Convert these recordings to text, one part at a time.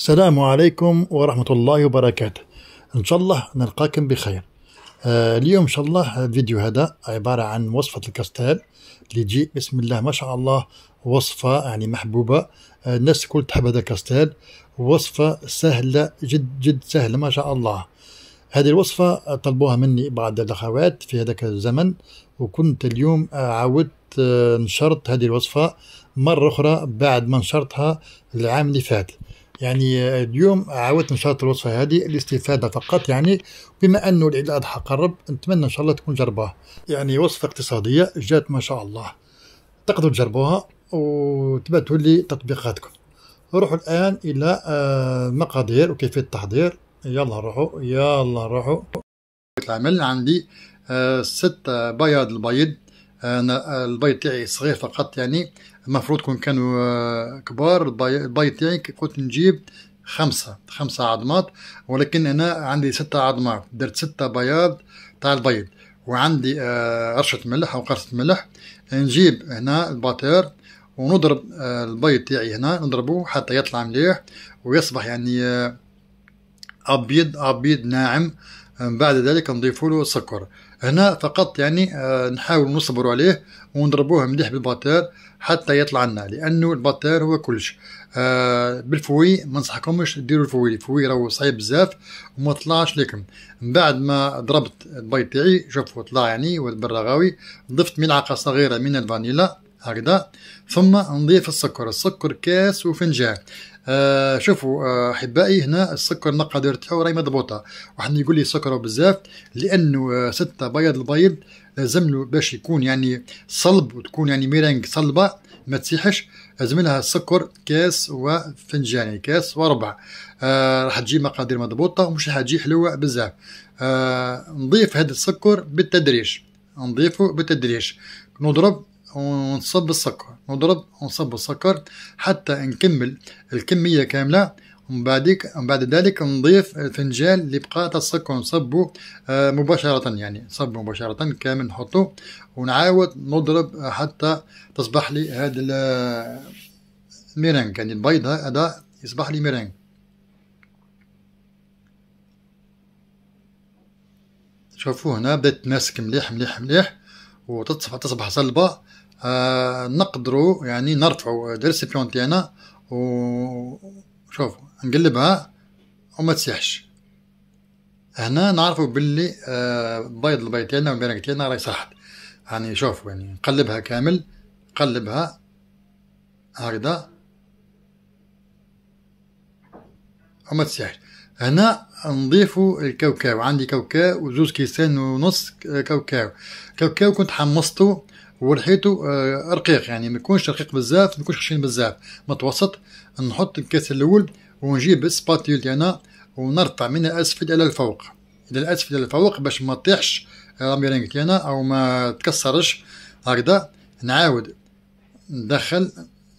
السلام عليكم ورحمة الله وبركاته إن شاء الله نلقاكم بخير آه اليوم إن شاء الله الفيديو هذا عبارة عن وصفة الكاستال اللي جي بسم الله ما شاء الله وصفة يعني محبوبة آه الناس الكل تحب هذا الكاستال وصفة سهلة جد جد سهلة ما شاء الله هذه الوصفة طلبوها مني بعض الأخوات في هذاك الزمن وكنت اليوم عاودت آه، نشرت هذه الوصفة مرة أخرى بعد ما نشرتها العام اللي فات يعني آه، اليوم عاودت نشرت الوصفه هذه الاستفاده فقط يعني بما انه العيد الاضحى قرب نتمنى ان شاء الله تكون جربوها يعني وصفه اقتصاديه جات ما شاء الله تقدروا تجربوها وتبعثوا لي تطبيقاتكم روحوا الان الى آه، مقادير وكيفيه التحضير يلا روحوا يلا روحوا العمل عندي آه، ست بياض البيض انا البيض تاعي صغير فقط يعني المفروض كون كانوا آه، كبار البيض تاعي كنت نجيب خمسة خمسة عظمات ولكن أنا عندي ستة عظمات درت ستة بياض تاع البيض وعندي آه، قرشة ملح أو قرصة ملح نجيب هنا الباتير ونضرب آه، البيض تاعي هنا نضربه حتى يطلع مليح ويصبح يعني أبيض أبيض ناعم من بعد ذلك نضيف له سكر هنا فقط يعني آه، نحاول نصبر عليه ونضربوه مليح بالباتار حتى يطلع لنا لانه الباتار هو كلش آه، بالفوي ما نصحكمش ديروا الفوي الفوي راهو صعيب بزاف وما طلعش لكم من بعد ما ضربت البيض تاعي شوفوا طلع يعني والبراغاوي ضفت ملعقه صغيره من الفانيلا هكذا ثم نضيف السكر السكر كاس وفنجان آه شوفوا آه، احبائي آه هنا السكر النقعه تاعو راهي مضبوطه واحد يقول لي سكره بزاف لانه آه سته بيض البيض لازم له باش يكون يعني صلب وتكون يعني ميرينغ صلبه ما تسيحش لازم لها السكر كاس وفنجان يعني كاس وربع آه راح تجي مقادير مضبوطه ومش راح تجي حلوه بزاف آه نضيف هذا السكر بالتدريج نضيفه بالتدريج نضرب ونصب السكر نضرب ونصب السكر حتى نكمل الكمية كاملة ومن بعديك بعد ذلك نضيف الفنجان اللي بقى السكر نصبه آه، مباشرة يعني نصبه مباشرة كامل نحطه ونعاود نضرب حتى تصبح لي هذا الميرانج يعني البيض هذا يصبح لي ميرانج شوفوا هنا بدات تماسك مليح مليح مليح وتصبح تصبح صلبة آه، نقدروا يعني نرفعوا الريسيبيون تاعنا شوف نقلبها وما تسيحش هنا نعرفوا باللي آه، بيض البيض تاعنا والبيرنج تاعنا راهي صحت يعني شوف يعني نقلبها كامل نقلبها هكذا وما تسيحش هنا نضيفوا الكاوكاو عندي كاوكاو وزوز كيسان ونص كاوكاو كاوكاو كنت حمصته ولحيته آه، رقيق يعني ما يكونش رقيق بزاف ما يكونش خشين بزاف متوسط نحط الكاس الاول ونجيب السباتيول ديالنا ونرفع من الاسفل الى الفوق الى الاسفل الى الفوق باش ما طيحش راميرينغ ديالنا او ما تكسرش هكذا نعاود ندخل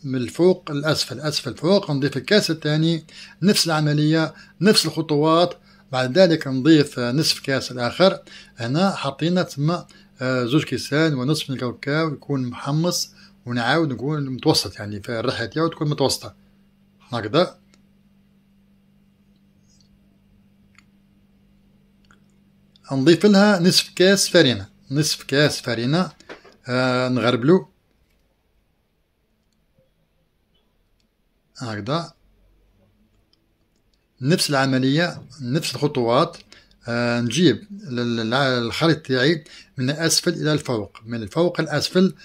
من الفوق الاسفل اسفل فوق نضيف الكاس الثاني نفس العمليه نفس الخطوات بعد ذلك نضيف نصف كاس الاخر هنا حطينا تما آه، زوج كيسان ونصف من الكاوكاو يكون محمص ونعاود نكون متوسط يعني الرحلة تاعو تكون متوسطة هكذا نضيف لها نصف كاس فارينة نصف كاس فارينة آه نغربلو هكذا نفس العملية نفس الخطوات آه، نجيب الخريطة تاعي من الأسفل إلى الفوق من الفوق الأسفل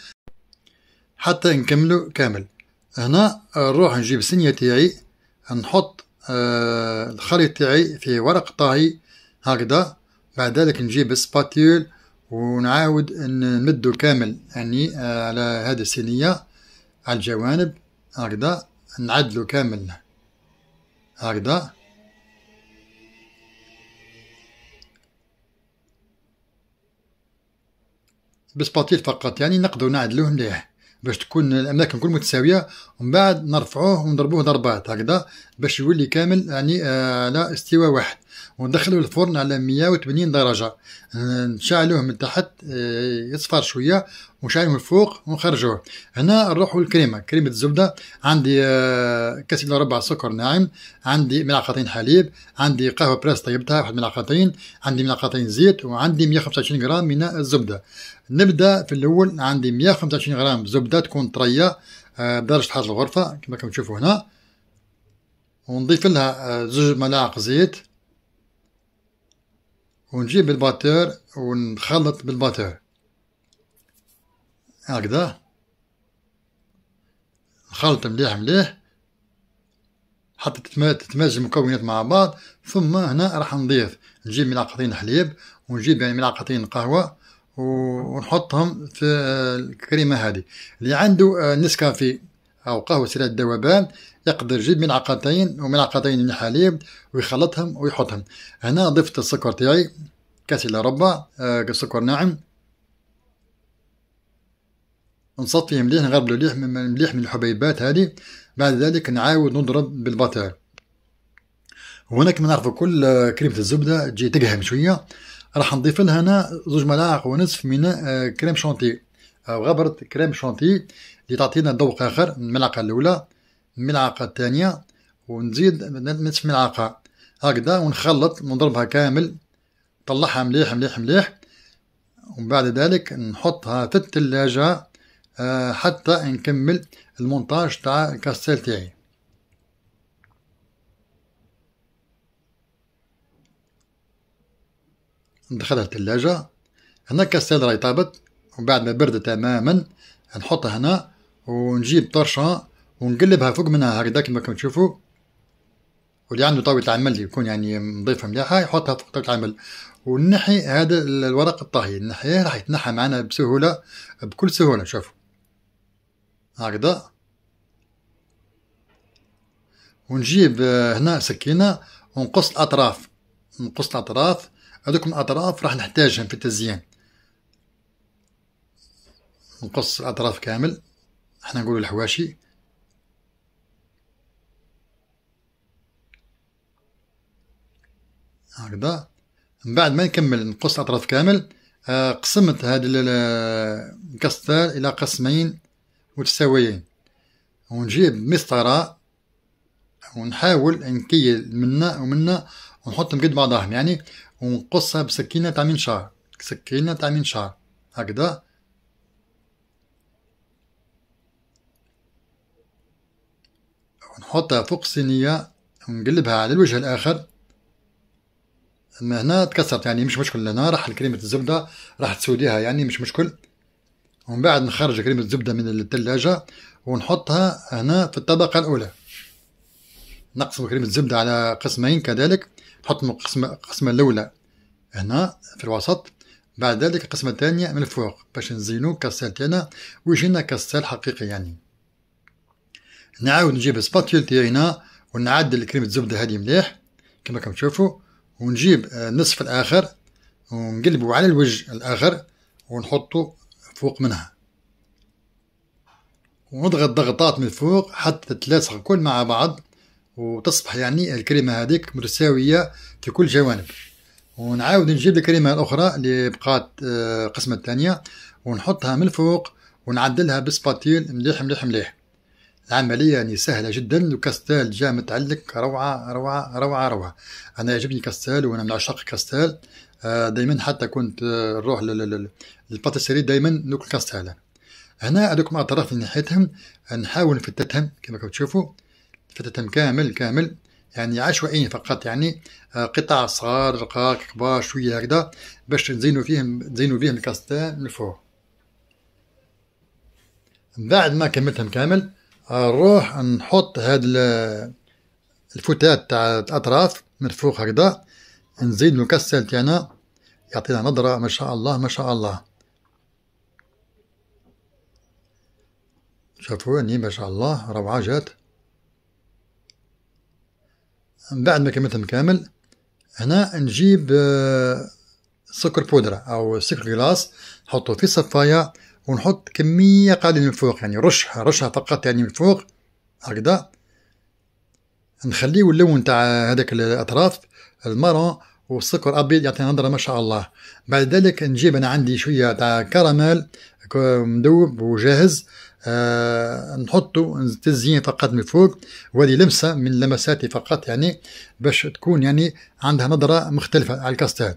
حتى نكملو كامل هنا آه، نروح نجيب سنية تاعي نحط آه، الخريطة تاعي في ورق طاهي هكذا بعد ذلك نجيب سباتيول ونعاود نمدو كامل يعني على هذه السنية على الجوانب هكذا نعدلو كامل هكذا بسباتيل فقط يعني نقدروا نعدلوه مليح باش تكون الاماكن كل متساويه ومن بعد نرفعوه ونضربوه ضربات هكذا باش يولي كامل يعني على آه استوى واحد وندخلوه الفرن على 180 درجة نشعلوه من تحت آه، يصفر شوية ونشعلوه من فوق ونخرجوه هنا نروح للكريمة كريمة الزبدة عندي آه، كاس إلا ربع سكر ناعم عندي ملعقتين حليب عندي قهوة بريس طيبتها واحد ملعقتين عندي ملعقتين زيت وعندي 125 غرام من الزبدة نبدا في الاول عندي 125 غرام زبده تكون طريه آه، بدرجه حراره الغرفه كما راكم تشوفوا هنا ونضيف لها زوج ملاعق زيت ونجيب الباتور ونخلط بالباتور هكذا نخلط مليح مليح حتى تتمزج المكونات مع بعض ثم هنا راح نضيف نجيب ملعقتين حليب ونجيب يعني ملعقتين قهوة ونحطهم في الكريمة هذه اللي عنده آه، نسكافيه أو قهوة سريعة الذوبان يقدر يجيب ملعقتين وملعقتين من الحليب ويخلطهم ويحطهم هنا ضفت السكر تاعي كاس إلى ربع آه سكر ناعم نصفيه مليح نغربلو مليح مليح من الحبيبات هذه بعد ذلك نعاود نضرب بالباتير وهنا كما نعرفوا كل آه، كريمة الزبدة تجي تقهم شوية راح نضيف لها هنا زوج ملاعق ونصف من آه، كريم شونتي أو غبرة كريم شونتي اللي تعطينا ذوق آخر من الملعقة الأولى الملعقة الثانية ونزيد نصف ملعقة هكذا ونخلط ونضربها كامل نطلعها مليح مليح مليح ومن بعد ذلك نحطها في الثلاجة آه، حتى نكمل المونتاج تاع الكاستيل تاعي ندخلها الثلاجة هنا الكاستيل راهي طابت ومن بعد ما بردت تماما نحطها هنا ونجيب طرشة ونقلبها فوق منها هكذا كما راكم تشوفوا واللي عنده طاولة عمل يكون يعني نظيفة مليحة يحطها فوق طاولة العمل ونحي هذا الورق الطهي نحيه راح يتنحى معنا بسهولة بكل سهولة شوفوا هكذا ونجيب آه، هنا سكينة ونقص الأطراف نقص الأطراف هذوك الأطراف راح نحتاجهم في التزيين نقص الأطراف كامل احنا نقولو الحواشي هكذا من بعد ما نكمل نقص الاطراف كامل آه، قسمت هذا الكاستال الى قسمين متساويين ونجيب مسطره ونحاول نكيل منا ومنا ونحطهم قد بعضهم يعني ونقصها بسكينه تاع منشار سكينه تاع منشار هكذا ونحطها فوق الصينية ونقلبها على الوجه الآخر أما هنا تكسرت يعني مش مشكل هنا راح كريمة الزبدة راح تسوديها يعني مش مشكل ومن بعد نخرج كريمة الزبدة من الثلاجة ونحطها هنا في الطبقة الأولى نقسم كريمة الزبدة على قسمين كذلك نحط القسم القسمة الأولى هنا في الوسط بعد ذلك القسمة الثانية من الفوق باش نزينو كاس تاعنا ويجينا كسال حقيقي يعني نعاود نجيب السباتيول تاعنا ونعدل كريمة الزبدة هذه مليح كما راكم تشوفوا ونجيب النصف آه، الآخر ونقلبوا على الوجه الآخر ونحطوا فوق منها ونضغط ضغطات من فوق حتى تتلاصق الكل مع بعض وتصبح يعني الكريمة هذيك متساوية في كل جوانب ونعاود نجيب الكريمة الأخرى اللي بقات القسمة آه، الثانية ونحطها من فوق ونعدلها بسباتيل مليح مليح مليح العملية يعني سهلة جدا وكاستال جا متعلق روعة روعة روعة روعة أنا يعجبني كاستال وأنا من عشاق كاستال آه، دائما حتى كنت آه، نروح للباتيسيري دائما ناكل كاستال هنا هذوك الأطراف اللي ناحيتهم نحاول نفتتهم كما تشوفوا فتتهم كامل كامل يعني عشوائيا فقط يعني آه، قطع صغار رقاق كبار شوية هكذا باش نزينو فيهم نزينو فيهم الكاستال من فوق بعد ما كملتهم كامل نروح نحط هاد الفتات تاع الاطراف مرفوخ هكذا نزيد المكسل تاعنا يعطينا نظرة ما شاء الله ما شاء الله شافوني ما شاء الله روعة جات من بعد ما كملتهم كامل هنا نجيب آه، سكر بودرة أو سكر غلاس نحطه في صفاية ونحط كمية قليلة من فوق يعني رشها رشها فقط يعني من فوق هكذا نخليه اللون تاع هذاك الأطراف المارون والسكر أبيض يعطينا نظرة ما شاء الله بعد ذلك نجيب أنا عندي شوية تاع كراميل مذوب وجاهز آه نحطه تزيين فقط من فوق وهذه لمسة من لمساتي فقط يعني باش تكون يعني عندها نظرة مختلفة على الكاستان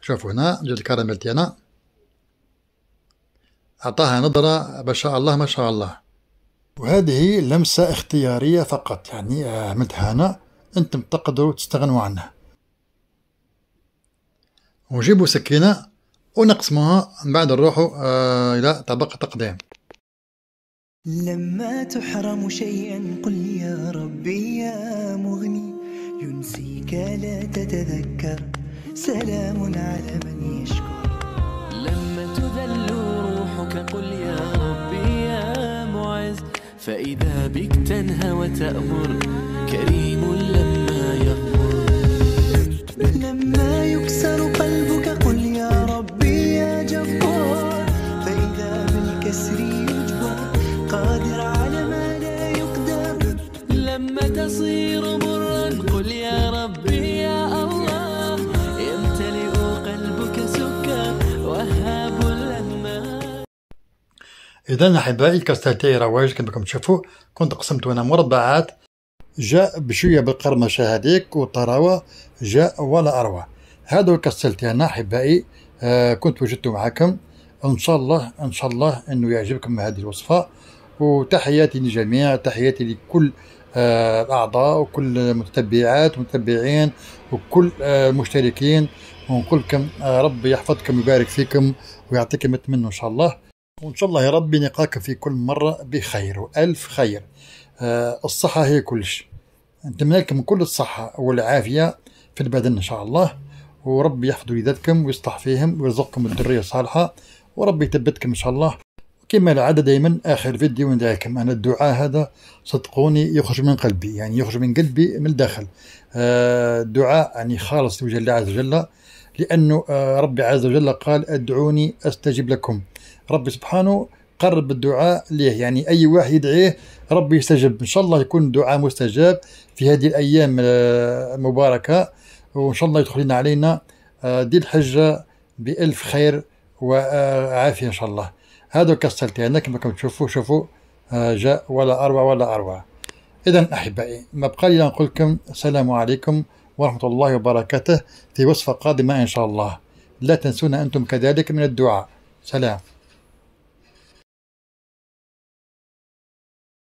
شوفوا هنا جبت الكراميل تاعنا أعطاها نظرة ما شاء الله ما شاء الله وهذه لمسة اختيارية فقط يعني عملتها آه، أنا أنتم تقدروا تستغنوا عنها ونجيبوا سكينة ونقسموها من بعد نروحوا آه إلى طبق تقديم لما تحرم شيئا قل يا ربي يا مغني ينسيك لا تتذكر سلام على من يشكر فقل قل يا ربي يا معز فإذا بك تنهى وتأمر كريم لم إذا أحبائي الكاستاتي رواج كما راكم تشوفوا كنت قسمت أنا مربعات جاء بشوية بالقرمشة هذيك والطراوة جاء ولا أروع هذا هو الكاستيل تاعنا أحبائي آه كنت وجدته معكم إن شاء الله إن شاء الله أنه يعجبكم هذه الوصفة وتحياتي للجميع تحياتي لكل آه الأعضاء وكل المتتبعات والمتبعين وكل آه المشتركين ونقول لكم آه ربي يحفظكم ويبارك فيكم ويعطيكم أتمنى إن شاء الله وإن شاء الله يا رب نلقاك في كل مرة بخير وألف خير آه، الصحة هي كل شيء نتمنى لكم كل الصحة والعافية في البدن إن شاء الله وربي يحفظ وليداتكم ويصلح فيهم ويرزقكم الذرية الصالحة وربي يثبتكم إن شاء الله كما العادة دائما آخر فيديو ندعيكم أنا الدعاء هذا صدقوني يخرج من قلبي يعني يخرج من قلبي من الداخل الدعاء آه، يعني خالص لوجه الله عز وجل لأنه آه، ربي عز وجل قال ادعوني أستجب لكم ربي سبحانه قرب الدعاء ليه يعني أي واحد يدعيه ربي يستجب إن شاء الله يكون دعاء مستجاب في هذه الأيام آه، المباركة وإن شاء الله يدخل لنا علينا دي آه، الحجة بألف خير وعافية إن شاء الله هذا كسل يعني كما كم تشوفوا شوفوا آه، جاء ولا أروع ولا أروع إذا أحبائي ما بقى لي نقول لكم السلام عليكم ورحمة الله وبركاته في وصفة قادمة إن شاء الله لا تنسونا أنتم كذلك من الدعاء سلام